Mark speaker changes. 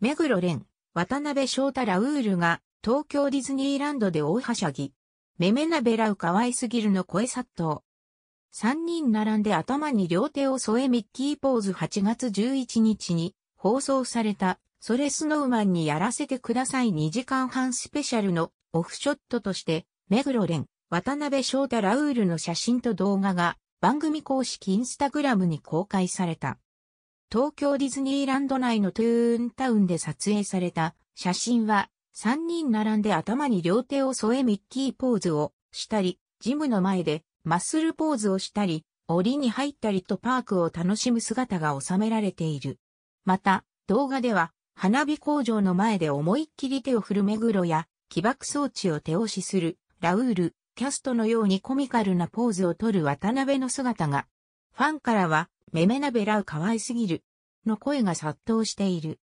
Speaker 1: 目黒蓮、渡辺翔太ラウールが、東京ディズニーランドで大はしゃぎ。めめなべらう可愛すぎるの声殺到。三人並んで頭に両手を添えミッキーポーズ8月11日に放送された、それスノーマンにやらせてください2時間半スペシャルのオフショットとして、目黒蓮、渡辺翔太ラウールの写真と動画が番組公式インスタグラムに公開された。東京ディズニーランド内のトゥーンタウンで撮影された写真は、3人並んで頭に両手を添えミッキーポーズをしたり、ジムの前でマッスルポーズをしたり、檻に入ったりとパークを楽しむ姿が収められている。また、動画では、花火工場の前で思いっきり手を振る目黒や、起爆装置を手押しする、ラウール、キャストのようにコミカルなポーズを取る渡辺の姿が、ファンからは、メメナベラウ可愛すぎる。の声が殺到している。